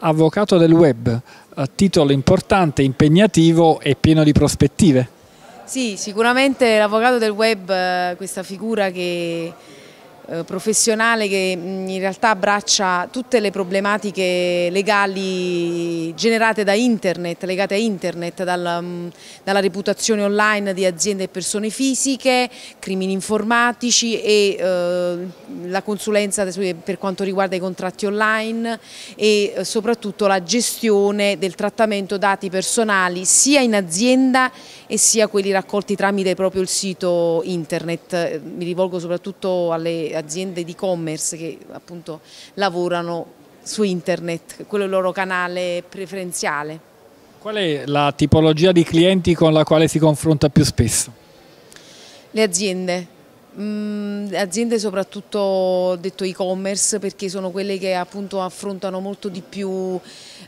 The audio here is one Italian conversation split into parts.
avvocato del web, eh, titolo importante, impegnativo e pieno di prospettive. Sì, sicuramente l'avvocato del web, eh, questa figura che eh, professionale che in realtà abbraccia tutte le problematiche legali generate da internet, legate a internet, dalla, dalla reputazione online di aziende e persone fisiche, crimini informatici e eh, la consulenza per quanto riguarda i contratti online e eh, soprattutto la gestione del trattamento dati personali sia in azienda e sia quelli raccolti tramite proprio il sito internet. Mi rivolgo soprattutto alle aziende di e-commerce che appunto lavorano su internet, quello è il loro canale preferenziale. Qual è la tipologia di clienti con la quale si confronta più spesso? Le aziende, Mm, aziende soprattutto detto e-commerce perché sono quelle che appunto affrontano molto di più,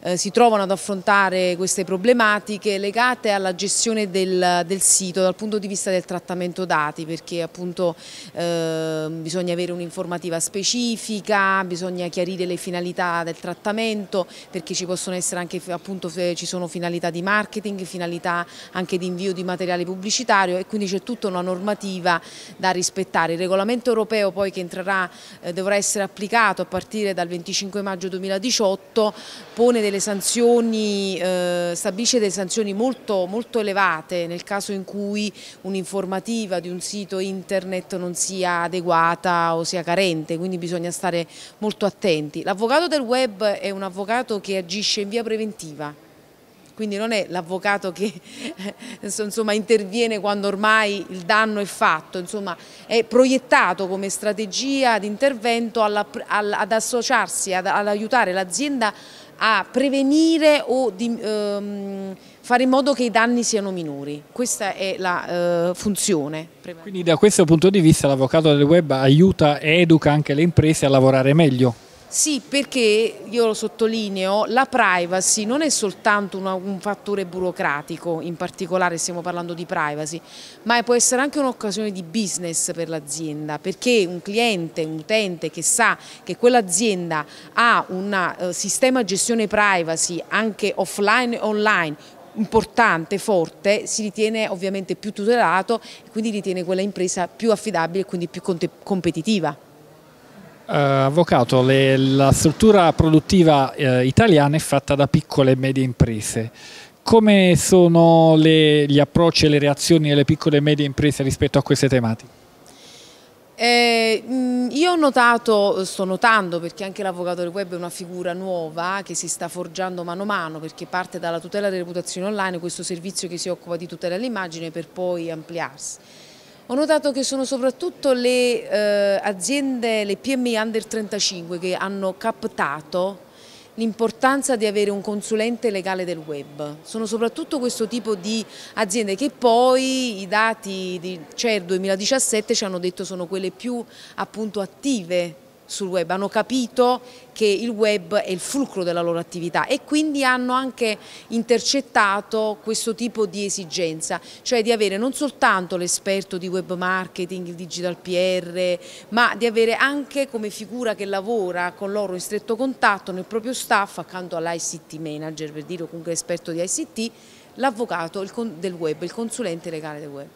eh, si trovano ad affrontare queste problematiche legate alla gestione del, del, sito dal punto di vista del trattamento dati perché appunto eh, bisogna avere un'informativa specifica, bisogna chiarire le finalità del trattamento perché ci possono essere anche appunto ci sono finalità di marketing, finalità anche di invio di materiale pubblicitario e quindi c'è tutta una normativa da rispondere aspettare. Il regolamento europeo poi che entrerà eh, dovrà essere applicato a partire dal 25 maggio 2018 pone delle sanzioni, eh, stabilisce delle sanzioni molto, molto elevate nel caso in cui un'informativa di un sito internet non sia adeguata o sia carente, quindi bisogna stare molto attenti. L'avvocato del web è un avvocato che agisce in via preventiva quindi non è l'avvocato che eh, insomma, interviene quando ormai il danno è fatto, insomma, è proiettato come strategia di intervento ad associarsi, ad, ad aiutare l'azienda a prevenire o di, ehm, fare in modo che i danni siano minori. Questa è la eh, funzione. Quindi da questo punto di vista l'avvocato del web aiuta e educa anche le imprese a lavorare meglio? Sì, perché io lo sottolineo, la privacy non è soltanto una, un fattore burocratico, in particolare stiamo parlando di privacy, ma può essere anche un'occasione di business per l'azienda, perché un cliente, un utente che sa che quell'azienda ha un uh, sistema gestione privacy anche offline e online, importante, forte, si ritiene ovviamente più tutelato e quindi ritiene quella impresa più affidabile e quindi più competitiva. Uh, avvocato, le, la struttura produttiva eh, italiana è fatta da piccole e medie imprese. Come sono le, gli approcci e le reazioni delle piccole e medie imprese rispetto a queste tematiche? Eh, mm, io ho notato, sto notando perché anche l'avvocato del web è una figura nuova che si sta forgiando mano a mano perché parte dalla tutela delle reputazioni online, questo servizio che si occupa di tutela dell'immagine per poi ampliarsi. Ho notato che sono soprattutto le eh, aziende, le PMI under 35 che hanno captato l'importanza di avere un consulente legale del web. Sono soprattutto questo tipo di aziende che poi i dati di CER cioè, 2017 ci hanno detto sono quelle più appunto, attive sul web, hanno capito che il web è il fulcro della loro attività e quindi hanno anche intercettato questo tipo di esigenza, cioè di avere non soltanto l'esperto di web marketing, il digital PR, ma di avere anche come figura che lavora con loro in stretto contatto nel proprio staff accanto all'ICT manager, per dire comunque esperto di ICT, l'avvocato del web, il consulente legale del web.